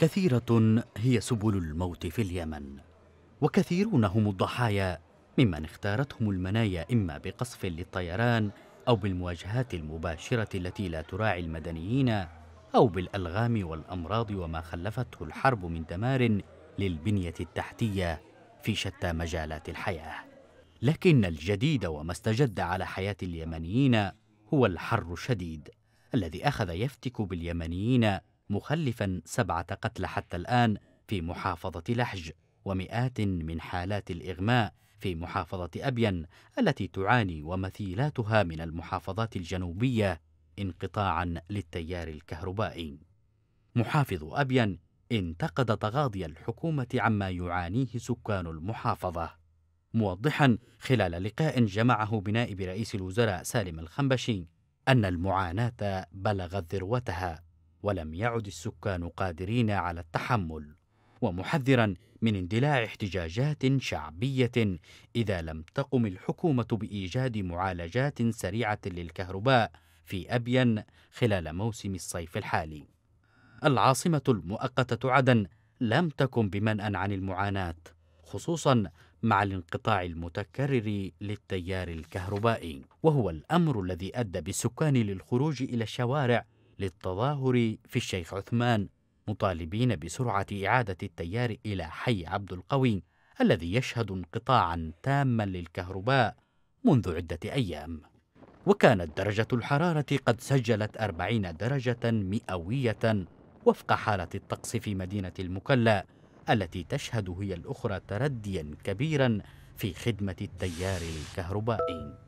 كثيرة هي سبل الموت في اليمن وكثيرون هم الضحايا ممن اختارتهم المنايا إما بقصف للطيران أو بالمواجهات المباشرة التي لا تراعي المدنيين أو بالألغام والأمراض وما خلفته الحرب من دمار للبنية التحتية في شتى مجالات الحياة لكن الجديد وما استجد على حياة اليمنيين هو الحر الشديد الذي أخذ يفتك باليمنيين مخلفا سبعة قتلى حتى الآن في محافظة لحج ومئات من حالات الإغماء في محافظة أبين التي تعاني ومثيلاتها من المحافظات الجنوبية انقطاعا للتيار الكهربائي. محافظ أبين انتقد تغاضي الحكومة عما يعانيه سكان المحافظة، موضحا خلال لقاء جمعه بنائب رئيس الوزراء سالم الخنبشي أن المعاناة بلغت ذروتها ولم يعد السكان قادرين على التحمل ومحذرا من اندلاع احتجاجات شعبيه اذا لم تقم الحكومه بايجاد معالجات سريعه للكهرباء في ابين خلال موسم الصيف الحالي العاصمه المؤقته عدن لم تكن بمنأى عن المعاناه خصوصا مع الانقطاع المتكرر للتيار الكهربائي وهو الامر الذي ادى بالسكان للخروج الى الشوارع للتظاهر في الشيخ عثمان مطالبين بسرعة إعادة التيار إلى حي عبد القوي الذي يشهد انقطاعا تاما للكهرباء منذ عدة أيام وكانت درجة الحرارة قد سجلت أربعين درجة مئوية وفق حالة الطقس في مدينة المكلا التي تشهد هي الأخرى ترديا كبيرا في خدمة التيار الكهربائي